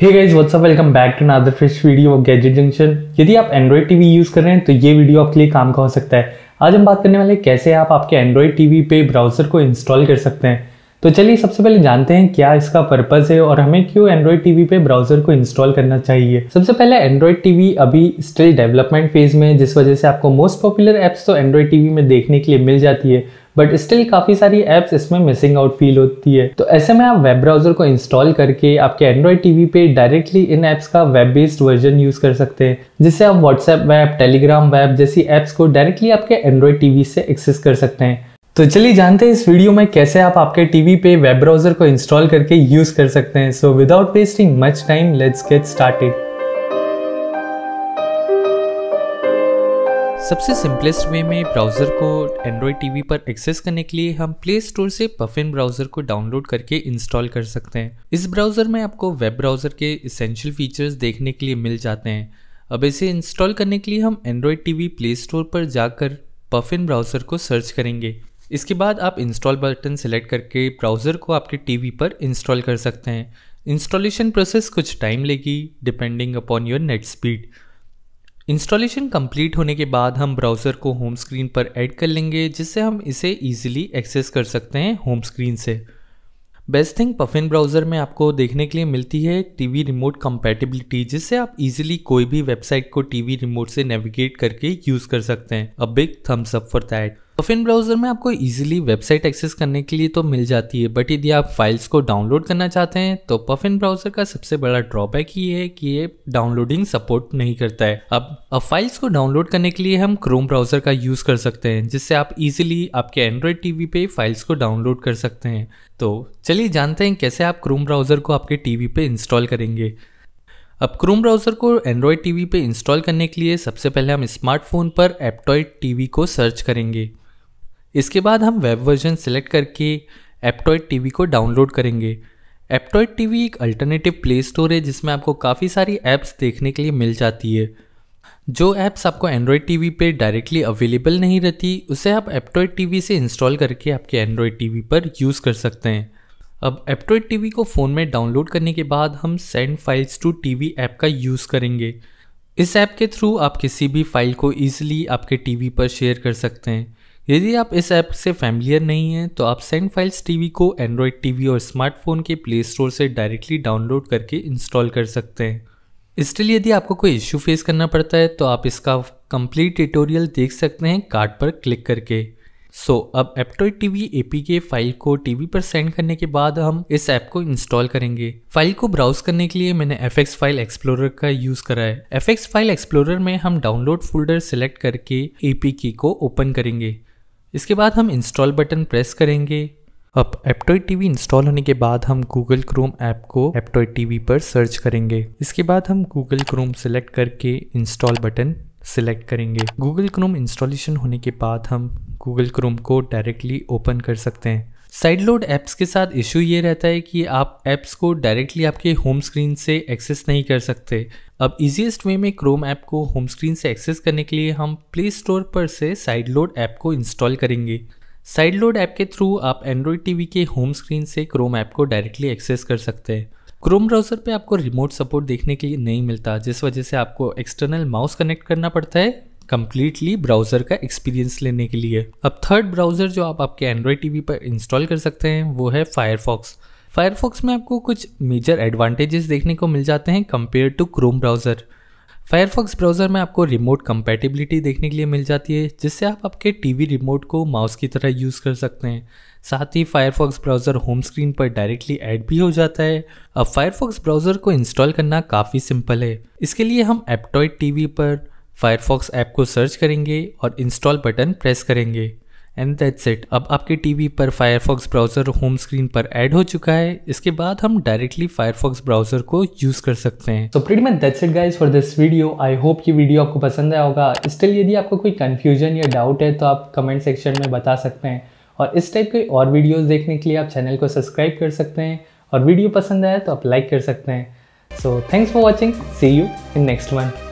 hey guys what's up welcome back to another fresh video gadget junction यदि आप Android TV use कर रहे हैं तो ये वीडियो आपके लिए काम का हो सकता है आज हम बात करने वाले कैसे आप आपके एंड्रॉयड टीवी पे ब्राउज़र को इंस्टॉल कर सकते हैं तो चलिए सबसे पहले जानते हैं क्या इसका पर्पज़ है और हमें क्यों एंड्रॉयड टीवी पे ब्राउज़र को इंस्टॉल करना चाहिए सबसे पहले एंड्रॉयड टीवी अभी स्टिल डेवलपमेंट फेज में जिस वजह से आपको मोस्ट पॉपुलर ऐप्स तो एंड्रॉयड टीवी में देखने के लिए मिल जाती है बट स्टिल काफ़ी सारी ऐप्स इसमें मिसिंग आउट फील होती है तो ऐसे में आप वेब ब्राउजर को इंस्टॉल करके आपके एंड्रॉयड टीवी पे डायरेक्टली इन ऐप्स का वेब बेस्ड वर्जन यूज़ कर सकते हैं जिससे आप व्हाट्सएप वेब टेलीग्राम वेब जैसी ऐप्स को डायरेक्टली आपके एंड्रॉयड टीवी से एक्सेस कर सकते हैं तो चलिए जानते हैं इस वीडियो में कैसे आप आपके टीवी पे वेब ब्राउजर को इंस्टॉल करके यूज़ कर सकते हैं so without wasting much time let's get started सबसे सिंपलेस्ट वे में ब्राउज़र को एंड्रॉयड टीवी पर एक्सेस करने के लिए हम प्ले स्टोर से पफिन ब्राउज़र को डाउनलोड करके इंस्टॉल कर सकते हैं इस ब्राउज़र में आपको वेब ब्राउज़र के इसेंशियल फीचर्स देखने के लिए मिल जाते हैं अब इसे इंस्टॉल करने के लिए हम एंड्रॉयड टीवी प्ले स्टोर पर जाकर पफिन ब्राउज़र को सर्च करेंगे इसके बाद आप इंस्टॉल बटन सेलेक्ट करके ब्राउज़र को आपके टीवी पर इंस्टॉल कर सकते हैं इंस्टॉलेशन प्रोसेस कुछ टाइम लेगी depending upon your net speed installation complete होने के बाद हम ब्राउज़र को होम स्क्रीन पर ऐड कर लेंगे जिससे हम इसे इजीली एक्सेस कर सकते हैं होम स्क्रीन से बेस्ट थिंग पफिन ब्राउज़र में आपको देखने के लिए मिलती है टीवी रिमोट कंपैटिबिलिटी जिससे आप इजीली कोई भी वेबसाइट को टीवी रिमोट से नेविगेट करके यूज़ कर सकते हैं a big thumbs up for that तो फिन ब्राउज़र में आपको इजीली वेबसाइट एक्सेस करने के लिए तो मिल जाती है बट यदि आप फाइल्स को डाउनलोड करना चाहते हैं तो पफिन ब्राउज़र का सबसे बड़ा ड्रॉबैक ये है कि ये डाउनलोडिंग सपोर्ट नहीं करता है अब अब फाइल्स को डाउनलोड करने के लिए हम क्रोम ब्राउज़र का यूज़ कर सकते हैं जिससे आप इजिली आपके एंड्रॉयड टीवी पे फाइल्स को डाउनलोड कर सकते हैं तो चलिए जानते हैं कैसे आप क्रोम ब्राउज़र को आपके टीवी पे इंस्टॉल करेंगे अब क्रोम ब्राउज़र को एंड्रॉयड टीवी पे इंस्टॉल करने के लिए सबसे पहले हम स्मार्टफोन पर एप्टॉयड टीवी को सर्च करेंगे इसके बाद हम वेब वर्जन सेलेक्ट करके एप्टॉयड टीवी को डाउनलोड करेंगे एप्टॉयड टीवी एक अल्टरनेटिव प्ले स्टोर है जिसमें आपको काफ़ी सारी ऐप्स देखने के लिए मिल जाती है जो ऐप्स आपको एंड्रॉयड टीवी पे डायरेक्टली अवेलेबल नहीं रहती उसे आप एप्टॉयड टीवी से इंस्टॉल करके आपके एंड्रॉयड टीवी पर यूज़ कर सकते हैं अब एप्टॉयड टीवी को फ़ोन में डाउनलोड करने के बाद हम send files to TV app का यूज़ करेंगे इस ऐप के थ्रू आप किसी भी फाइल को ईजिली आपके टीवी पर शेयर कर सकते हैं यदि आप इस ऐप से फैमिलियर नहीं हैं तो आप सेंड फाइल्स टीवी को एंड्रॉयड टीवी और स्मार्टफोन के प्ले स्टोर से डायरेक्टली डाउनलोड करके इंस्टॉल कर सकते हैं स्टिल यदि आपको कोई इश्यू फेस करना पड़ता है तो आप इसका कंप्लीट ट्यूटोरियल देख सकते हैं कार्ड पर क्लिक करके सो so, अब एप्टोइ टीवी एपीके फाइल को टीवी पर सेंड करने के बाद हम इस ऐप को इंस्टॉल करेंगे फाइल को ब्राउज करने के लिए मैंने एफ फाइल एक्सप्लोरर का यूज करा है एफ फाइल एक्सप्लोरर में हम डाउनलोड फोल्डर सिलेक्ट करके एपीके को ओपन करेंगे इसके बाद हम इंस्टॉल बटन प्रेस करेंगे अब एप्टॉय टीवी इंस्टॉल होने के बाद हम गूगल क्रोम ऐप को एप्टॉय टीवी पर सर्च करेंगे इसके बाद हम गूगल क्रोम सेलेक्ट करके इंस्टॉल बटन सिलेक्ट करेंगे गूगल क्रोम इंस्टॉलेशन होने के बाद हम गूगल क्रोम को डायरेक्टली ओपन कर सकते हैं साइड लोड ऐप्स के साथ इशू ये रहता है कि आप ऐप्स को डायरेक्टली आपके होम स्क्रीन से एक्सेस नहीं कर सकते अब इजीएस्ट वे में क्रोम ऐप को होम स्क्रीन से एक्सेस करने के लिए हम प्ले स्टोर पर से साइड लोड ऐप को इंस्टॉल करेंगे साइड लोड ऐप के थ्रू आप एंड्रॉयड टीवी के होम स्क्रीन से क्रोम ऐप को डायरेक्टली एक्सेस कर सकते हैं क्रोम ब्राउज़र पे आपको रिमोट सपोर्ट देखने के लिए नहीं मिलता जिस वजह से आपको एक्सटर्नल माउस कनेक्ट करना पड़ता है कम्प्लीटली ब्राउज़र का एक्सपीरियंस लेने के लिए अब थर्ड ब्राउज़र जो आप आपके एंड्रॉयड टीवी पर इंस्टॉल कर सकते हैं वो है फायरफॉक्स फायरफॉक्स में आपको कुछ मेजर एडवांटेजेस देखने को मिल जाते हैं compare to Chrome browser Firefox browser में आपको रिमोट कंपेटिबिलिटी देखने के लिए मिल जाती है जिससे आप आपके टीवी रिमोट को माउस की तरह यूज़ कर सकते हैं साथ ही फायरफॉक्स ब्राउज़र होम स्क्रीन पर डायरेक्टली ऐड भी हो जाता है अब फायरफॉक्स ब्राउज़र को इंस्टॉल करना काफ़ी सिंपल है इसके लिए हम एप्टॉयड टीवी पर फायरफॉक्स ऐप को सर्च करेंगे और इंस्टॉल बटन प्रेस करेंगे एंड दैट्स इट अब आपके टीवी पर फायरफॉक्स ब्राउज़र होम स्क्रीन पर ऐड हो चुका है इसके बाद हम डायरेक्टली फायरफॉक्स ब्राउज़र को यूज़ कर सकते हैं so pretty much that's it guys for this video I hope ये वीडियो आपको पसंद आया होगा स्टिल यदि आपको कोई कन्फ्यूजन या डाउट है तो आप कमेंट सेक्शन में बता सकते हैं और इस टाइप के और वीडियोस देखने के लिए आप चैनल को सब्सक्राइब कर सकते हैं और वीडियो पसंद आया तो आप लाइक कर सकते हैं so thanks for watching see you in next one